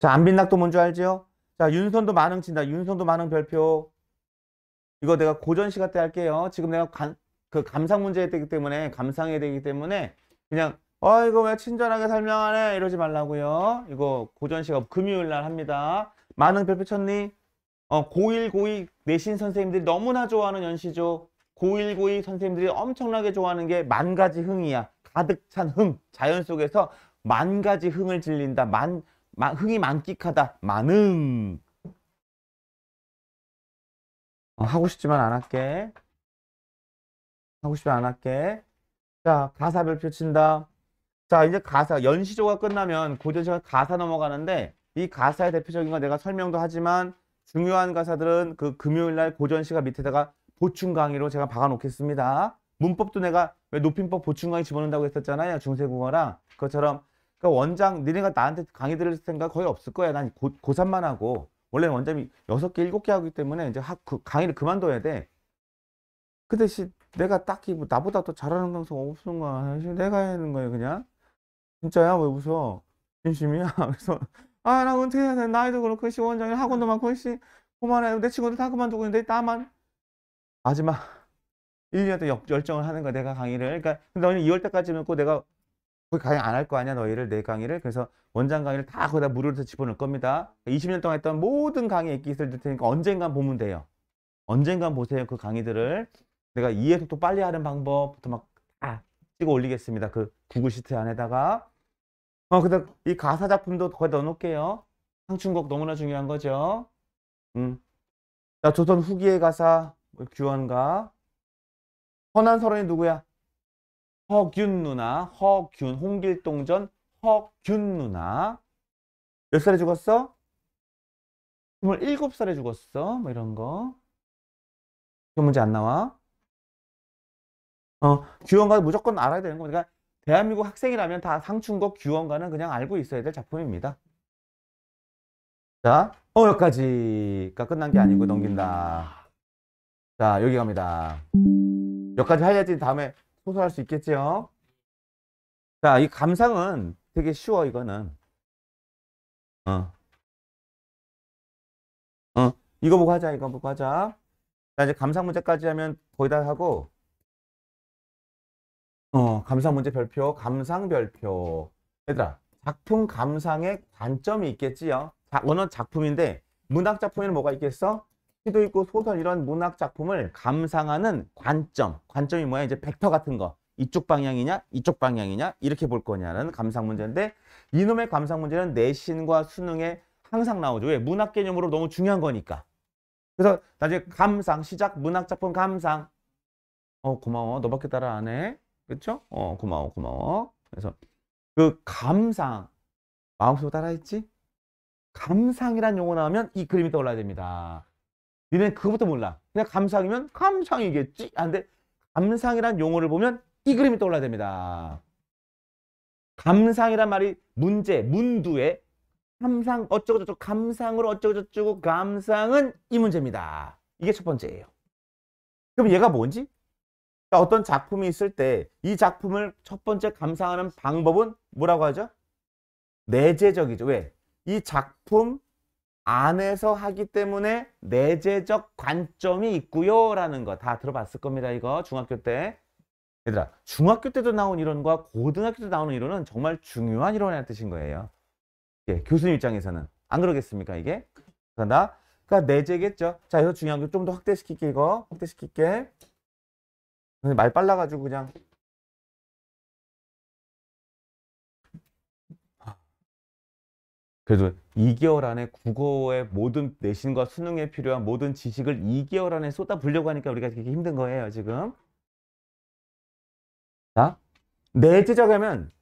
자, 안빈낙도 뭔 줄 알죠? 자, 윤선도 만능 친다. 윤선도 만능 별표. 이거 내가 고전 시간 때 할게요. 지금 내가 간, 그 감상 문제에 되기 때문에 감상에 되기 때문에 그냥 어 이거 왜 친절하게 설명하네 이러지 말라고요. 이거 고전 시가 금요일 날 합니다. 많은 별표 쳤니? 어 고1 고2 내신 선생님들이 너무나 좋아하는 연시죠. 고1 고2 선생님들이 엄청나게 좋아하는 게 만 가지 흥이야. 가득 찬 흥. 자연 속에서 만 가지 흥을 질린다. 만, 만 흥이 만끽하다. 만흥. 어, 하고 싶지만 안 할게. 하고 싶지 않았게. 자, 가사별표 친다. 자, 이제 가사, 연시조가 끝나면 고전시가 가사 넘어가는데 이 가사의 대표적인 건 내가 설명도 하지만 중요한 가사들은 그 금요일날 고전시가 밑에다가 보충 강의로 제가 박아놓겠습니다. 문법도 내가 왜 높임법 보충 강의 집어넣는다고 했었잖아요. 중세국어랑. 그것처럼 그러니까 원장, 니네가 나한테 강의 들을 생각 거의 없을 거야. 난 고, 고3만 하고 원래 원장이 여섯 개 일곱 개 하기 때문에 이제 학, 그 강의를 그만둬야 돼. 그 대신 내가 딱히 뭐 나보다 더 잘하는 방송 없는 거야. 내가 하는 거예요 그냥. 진짜야? 왜 웃어? 진심이야? *laughs* 그래서, 아, 나 은퇴해야 돼. 나이도 그렇고, 씨, 원장이 학원도 많고, 씨, 그만해. 내 친구들 다 그만두고, 있는내 나만. 마지막, 1년 *laughs* 또 역, 열정을 하는 거야, 내가 강의를. 그러니까, 너희는 2월 때까지면 꼭 내가 거기 강의 안 할 거 아니야, 너희를, 내 강의를. 그래서 원장 강의를 다 거기다 무료로 집어넣을 겁니다. 20년 동안 했던 모든 강의 있기 있을 테니까 언젠간 보면 돼요. 언젠간 보세요, 그 강의들을. 내가 이해속또 빨리 하는 방법부터 막다 아, 찍어 올리겠습니다. 그 구글 시트 안에다가 어 그다음 이 가사 작품도 거기 넣어놓을게요. 상충곡 너무나 중요한 거죠. 음. 자 조선 후기의 가사 뭐 규환가 허난 서른이 누구야? 허균 누나, 허균, 홍길동전, 허균 누나. 몇 살에 죽었어? 27살에 죽었어. 뭐 이런 거. 그 문제 안 나와. 어, 규원과 무조건 알아야 되는 거니까 그러니까 대한민국 학생이라면 다상춘곡 규원과는 그냥 알고 있어야 될 작품입니다. 자, 어, 여기까지가 끝난 게 아니고 넘긴다. 자, 여기 갑니다. 여기까지 해야지 다음에 소설할 수 있겠지요? 자, 이 감상은 되게 쉬워, 이거는. 어. 어, 이거 보고 하자, 이거 보고 하자. 자, 이제 감상 문제까지 하면 거의 다 하고, 어, 감상 문제 별표, 감상 별표. 얘들아, 작품 감상의 관점이 있겠지요. 자, 원어 작품인데 문학 작품에는 뭐가 있겠어? 시도 있고 소설 이런 문학 작품을 감상하는 관점. 관점이 뭐야? 이제 벡터 같은 거. 이쪽 방향이냐, 이쪽 방향이냐 이렇게 볼 거냐는 감상 문제인데 이놈의 감상 문제는 내신과 수능에 항상 나오죠. 왜? 문학 개념으로 너무 중요한 거니까. 그래서 나중에 감상, 시작, 문학 작품 감상. 어, 고마워. 너밖에 따라 안 해. 그렇죠? 어, 고마워, 고마워. 그래서 그 감상 마음속으로 따라했지? 감상이란 용어 나오면 이 그림이 떠올라야 됩니다. 니네 그것부터 몰라. 그냥 감상이면 감상이겠지. 아, 근데 감상이란 용어를 보면 이 그림이 떠올라야 됩니다. 감상이란 말이 문제, 문두에 감상 어쩌고저쩌고 감상으로 어쩌고저쩌고 감상은 이 문제입니다. 이게 첫 번째예요. 그럼 얘가 뭔지? 그러니까 어떤 작품이 있을 때 이 작품을 첫 번째 감상하는 방법은 뭐라고 하죠? 내재적이죠. 왜? 이 작품 안에서 하기 때문에 내재적 관점이 있고요 라는 거 다 들어봤을 겁니다 이거 중학교 때 얘들아 중학교 때도 나온 이론과 고등학교 때도 나오는 이론은 정말 중요한 이론이라는 뜻인 거예요 예, 교수님 입장에서는 안 그러겠습니까 이게? 그러니까 내재겠죠 자 여기서 중요한 거좀더 확대시킬게 이거 확대시킬게 근데 말 빨라가지고 그냥 그래도 2개월 안에 국어의 모든 내신과 수능에 필요한 모든 지식을 2개월 안에 쏟아부려고 하니까 우리가 되게 힘든 거예요 지금 자 내재적 하면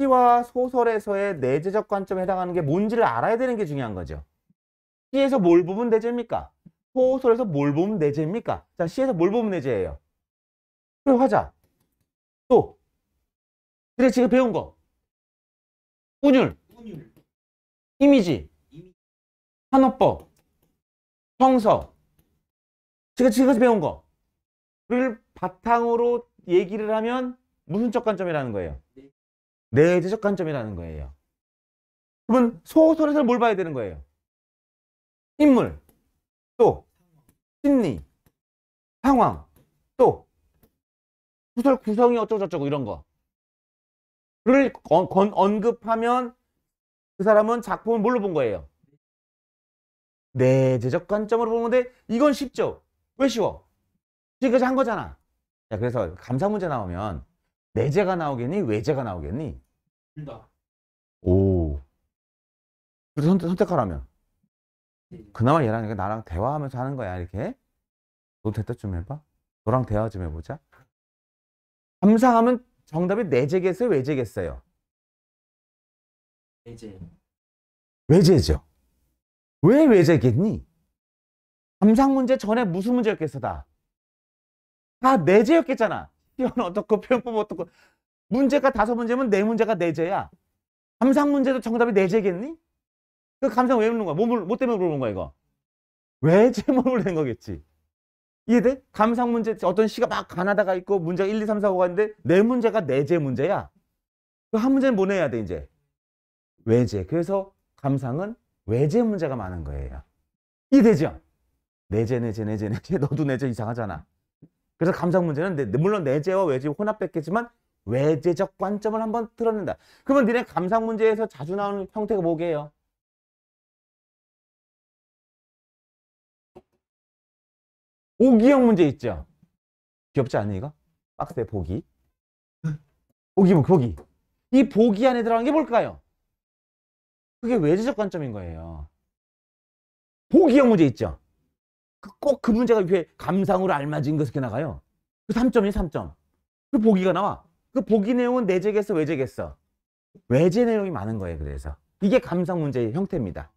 시와 소설에서의 내재적 관점에 해당하는 게 뭔지를 알아야 되는 게 중요한 거죠 시에서 뭘 보면 내재입니까? 소설에서 뭘 보면 내재입니까? 자 시에서 뭘 보면 내재예요? 하자. 또. 그래, 지금 배운 거. 운율. 운율. 이미지. 산업법. 성서. 제가 지금까지 배운 거를 바탕으로 얘기를 하면 무슨 적관점이라는 거예요? 네. 내재적 관점이라는 거예요. 그러면 소설에서 뭘 봐야 되는 거예요? 인물, 또 심리, 상황, 또 구설 구성이 어쩌고저쩌고 이런 거를 건, 건, 언급하면 그 사람은 작품을 뭘로 본 거예요? 내재적 관점으로 본 건데 이건 쉽죠? 왜 쉬워? 지금까지 한 거잖아. 자, 그래서 감사 문제 나오면 내재가 나오겠니? 외재가 나오겠니? 둘다 오. 그래서 선택, 선택하라면. 그나마 얘랑 나랑 대화하면서 하는 거야, 이렇게. 너 됐다 좀 해봐. 너랑 대화 좀 해보자. 감상하면 정답이 내재겠어요? 외재겠어요? 외재. 외재죠. 왜 외재겠니? 감상 문제 전에 무슨 문제였겠어 다? 다 내재였겠잖아. 시어 어떻고 표현법 어떻고 문제가 다섯 문제면 네 문제가 내재야. 감상 문제도 정답이 내재겠니? 그 감상 왜 묻는 거야? 뭐, 뭐 때문에 물어본 거야 이거? 왜 제목을 낸 거겠지? 이해돼? 감상 문제 어떤 시가 막 가나다가 있고 문제가 1, 2, 3, 4, 5가 있는데 내 문제가 내재 문제야. 그 한 문제는 보내야 돼 이제. 외재 그래서 감상은 외재 문제가 많은 거예요. 이해되죠? 내재내재내재내재 *laughs* 너도 내재 이상하잖아. 그래서 감상 문제는 내, 물론 내재와 외재 혼합됐겠지만 외재적 관점을 한번 드러낸다. 그러면 니네 감상 문제에서 자주 나오는 형태가 뭐게요? 오기형 문제 있죠? 귀엽지 않니 이거? 박스에 보기. 보기 뭐 보기. 이 보기 안에 들어간 게 뭘까요? 그게 외지적 관점인 거예요. 보기형 문제 있죠? 꼭그 그 문제가 위에 감상으로 알맞은 것이 이렇게 나가요. 그 3점이 3점. 그 보기가 나와. 그 보기 내용은 내재겠어, 외재겠어? 외재 내용이 많은 거예요, 그래서. 이게 감상 문제의 형태입니다.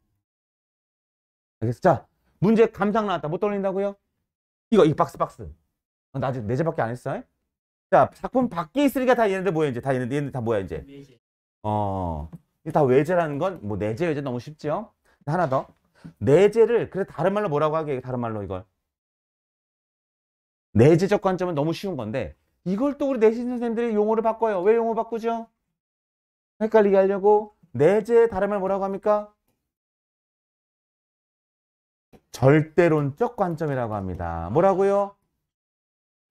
알겠어? 자, 문제 감상 나왔다. 못뭐 떠올린다고요? 이거 이 박스 박스. 어, 나 아직 네 제밖에 안 했어. 자 작품 밖에 있으니까 다 얘네들 뭐야 이제 다 얘네들 얘네들 다 뭐야 이제. 네 어. 이게 다 외제라는 건 뭐 내재 네 외제 너무 쉽죠 하나 더. 내재를 네 그래 다른 말로 뭐라고 하게 다른 말로 이걸. 내재적 관점은 너무 쉬운 건데 이걸 또 우리 내신 선생님들이 용어를 바꿔요. 왜 용어 바꾸죠? 헷갈리게 하려고 내재 다른 말 뭐라고 합니까? 절대론적 관점이라고 합니다. 뭐라고요?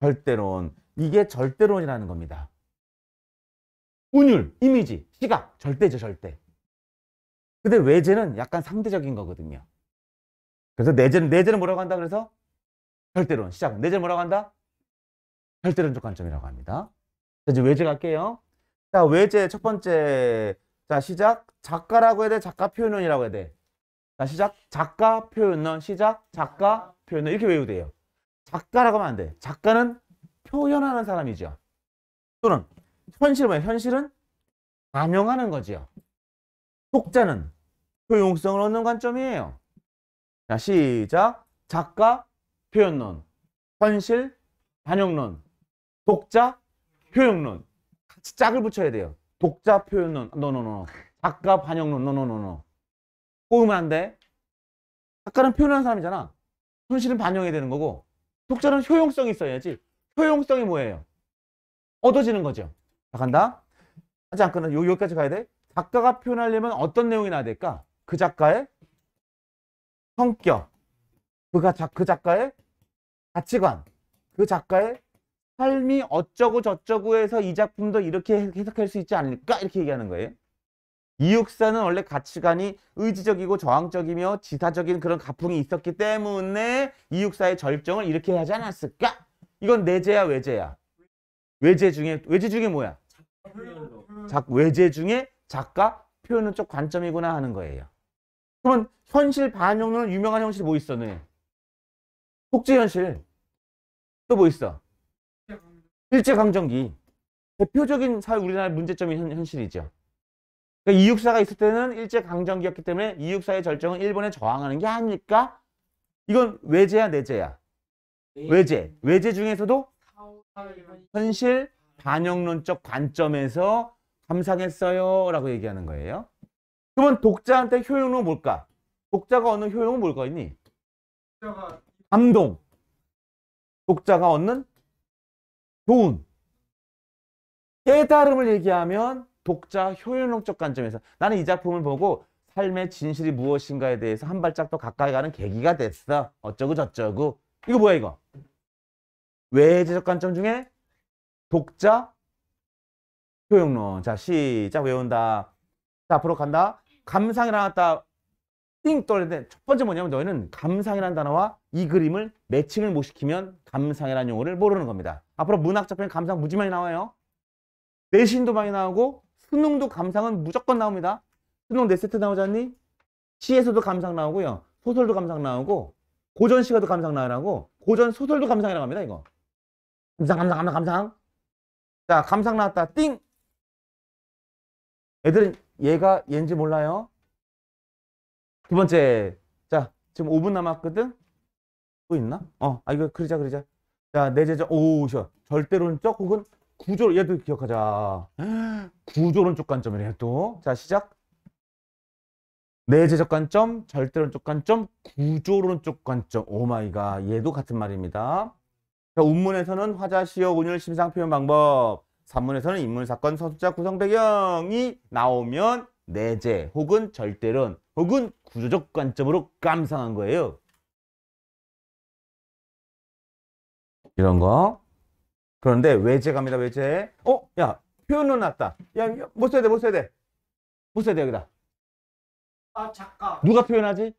절대론. 이게 절대론이라는 겁니다. 운율, 이미지, 시각, 절대죠, 절대. 근데 외제는 약간 상대적인 거거든요. 그래서 내제는 내재는 뭐라고 한다 그래서? 절대론, 시작. 내제는 뭐라고 한다? 절대론적 관점이라고 합니다. 자, 이제 외제 갈게요. 자, 외제 첫 번째. 자, 시작. 작가라고 해야 돼? 작가 표현론이라고 해야 돼? 자, 시작. 작가 표현론. 시작. 작가 표현론. 이렇게 외우도 돼요. 작가라고 하면 안 돼. 작가는 표현하는 사람이죠. 또는 현실은 뭐예요? 현실은 반영하는 거지요. 독자는 효용성을 얻는 관점이에요. 자, 시작. 작가 표현론. 현실 반영론. 독자 표현론. 같이 짝을 붙여야 돼요. 독자 표현론. 노노노. 작가 반영론. 노노노노. 꼬우면 안 돼. 작가는 표현하는 사람이잖아. 손실은 반영해야 되는 거고 독자는 효용성이 있어야지. 효용성이 뭐예요? 얻어지는 거죠. 자, 간다. 하지 않거나 요, 여기까지 가야 돼. 작가가 표현하려면 어떤 내용이 나야 될까? 그 작가의 성격, 그가 자, 그 작가의 가치관, 그 작가의 삶이 어쩌고 저쩌고 해서 이 작품도 이렇게 해석할 수 있지 않을까? 이렇게 얘기하는 거예요. 이육사는 원래 가치관이 의지적이고 저항적이며 지사적인 그런 가풍이 있었기 때문에 이육사의 절정을 이렇게 하지 않았을까? 이건 내재야 외재야? 외재 중에 외재 중에 뭐야? 작 외재 중에 작가 표현은 쪽 관점이구나 하는 거예요. 그러면 현실 반영론은 유명한 현실 뭐 있어? 너네? 복제현실 또 뭐 있어? 일제강점기 대표적인 사회 우리나라 문제점이 현, 현실이죠. 그러니까 264가 있을 때는 일제강점기였기 때문에 264의 절정은 일본에 저항하는 게 아닐까? 이건 외제야 내제야? 네. 외제. 외제 중에서도 현실 반영론적 관점에서 감상했어요 라고 얘기하는 거예요. 그러면 독자한테 효용은 뭘까? 독자가 얻는 효용은 뭘까 있니? 감동. 독자가 얻는 교훈. 깨달음을 얘기하면 독자 효율론적 관점에서 나는 이 작품을 보고 삶의 진실이 무엇인가에 대해서 한 발짝 더 가까이 가는 계기가 됐어. 어쩌고 저쩌고. 이거 뭐야 이거? 외재적 관점 중에 독자 효용론. 자 시작 외운다. 자 앞으로 간다. 감상이 나왔다. 띵떨리는데첫 번째 뭐냐면 너희는 감상이라는 단어와 이 그림을 매칭을 못 시키면 감상이라는 용어를 모르는 겁니다. 앞으로 문학 작품 감상 무지 많이 나와요. 내신도 많이 나오고 수능도 감상은 무조건 나옵니다. 수능 네세트 나오지 않니? 시에서도 감상 나오고요. 소설도 감상 나오고 고전 시가도 감상 나오라고 고전 소설도 감상이라고 합니다. 이거 감상 감상 감상 감상 자 감상 나왔다 띵 애들은 얘가 얘인지 몰라요. 두 번째 자 지금 5분 남았거든 또 있나? 어아 이거 그러자그러자자 내재적 네 오셔 절대로는적 혹은 아. 구조론 얘도 기억하자. 구조론쪽 관점이래 또. 자 시작. 내재적 관점, 절대론쪽 관점, 구조론쪽 관점. 오마이갓. 얘도 같은 말입니다. 자, 운문에서는 화자, 시어, 운율, 심상 표현 방법. 산문에서는 인물, 사건, 서술자, 구성 배경이 나오면 내재 혹은 절대론 혹은 구조적 관점으로 감상한 거예요. 이런 거. 그런데 외제 갑니다. 외제. 어? 야, 표현은 났다. 야, 못 써야 돼. 못 써야 돼. 못 써야 돼. 여기다. 아, 작가. 누가 표현하지?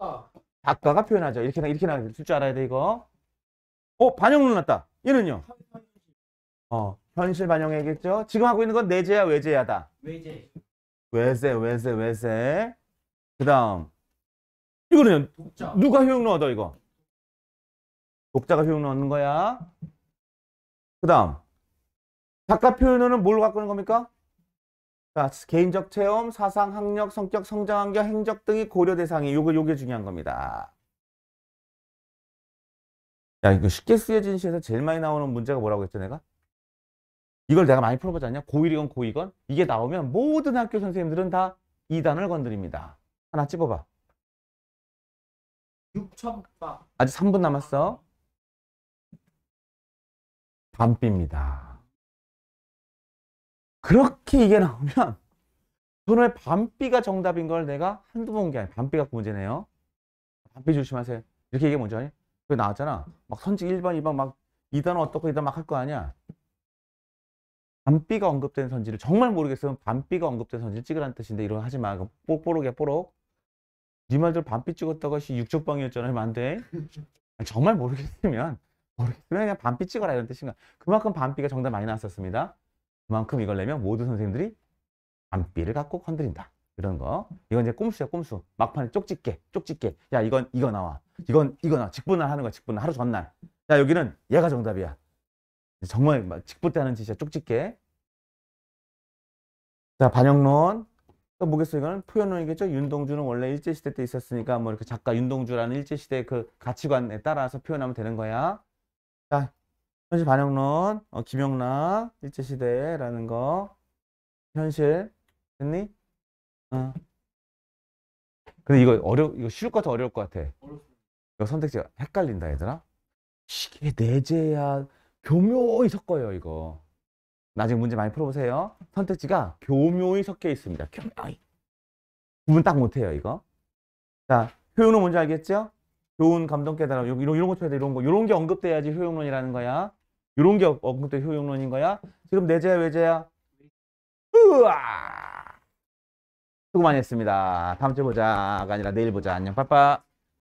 어. 작가가 표현하죠. 이렇게 나 이렇게 나쓸줄 알아야 돼, 이거. 어, 반영은 났다. 얘는요? 어, 현실 반영해야겠죠? 지금 하고 있는 건 내재야, 외재야다. 외재. 외세, 외세, 외세. 그다음 이거는 독자. 누가 효용 넣어 이거? 독자가 효용 넣는 거야. 그 다음 작가 표현으로는 뭘로 바꾸는 겁니까? 자, 개인적 체험, 사상, 학력, 성격, 성장 환경, 행적 등이 고려 대상이 요게 요게 중요한 겁니다. 야, 이거 쉽게 쓰여진 시에서 제일 많이 나오는 문제가 뭐라고 했죠, 내가? 이걸 내가 많이 풀어보지 않냐? 고1이건 고2건 이게 나오면 모든 학교 선생님들은 다 2단을 건드립니다. 하나 찍어봐. 6천박. 아직 3분 남았어. 반비입니다. 그렇게 이게 나오면 오늘 반비가 정답인 걸 내가 한두 번게 아니야. 반비가 그 문제네요. 반비 조심하세요. 이렇게 얘기하면 아니그 나왔잖아. 막 선직 1번, 2번 막 2단 어떻고 2단 막할 거 아니야. 반비가 언급된 선지를 정말 모르겠으면 반비가 언급된 선지를 찍으라 뜻인데 이런 하지 마. 뽀록이 뽀록. 네 말대로 반비 찍었다가 시육방이었잖아 하면 안 돼. 정말 모르겠으면 모르겠으면 그냥 반피 찍어라 이런 뜻인가. 그만큼 반피가 정답 많이 나왔었습니다. 그만큼 이걸 내면 모든 선생님들이 반피를 갖고 건드린다. 이런 거. 이건 이제 꼼수야 꼼수. 막판에 쪽집게 쪽집게. 야 이건 이거 나와. 이건 이거 나와. 직분날 하는 거 직분날. 하루 전날. 야 여기는 얘가 정답이야. 정말 직분 때 하는 짓이야 쪽집게. 자 반영론. 또보겠어요 이거는 표현론이겠죠. 윤동주는 원래 일제시대 때 있었으니까 뭐 이렇게 작가 윤동주라는 일제시대 의그 가치관에 따라서 표현하면 되는 거야. 자, 현실 반영론, 어, 김영락, 일제시대라는 거. 현실. 됐니? 어. 근데 이거 어려, 이거 쉬울 것 같아, 어려울 것 같아? 이거 선택지가 헷갈린다, 얘들아. 이게 내재야. 교묘히 섞어요, 이거. 나중에 문제 많이 풀어보세요. 선택지가 교묘히 섞여 있습니다. 교묘히. 구분 딱 못해요, 이거. 자, 효용은 뭔지 알겠죠? 교훈, 감동, 깨달음 이런 이런 거 쳐야 돼 이런 거 이런 게 언급돼야지 효용론이라는 거야. 이런 게 언급돼 효용론인 거야. 지금 내재야 외재야. 으아. 수고 많이 했습니다. 다음 주 보자가 아니라 내일 보자. 안녕 빠빠.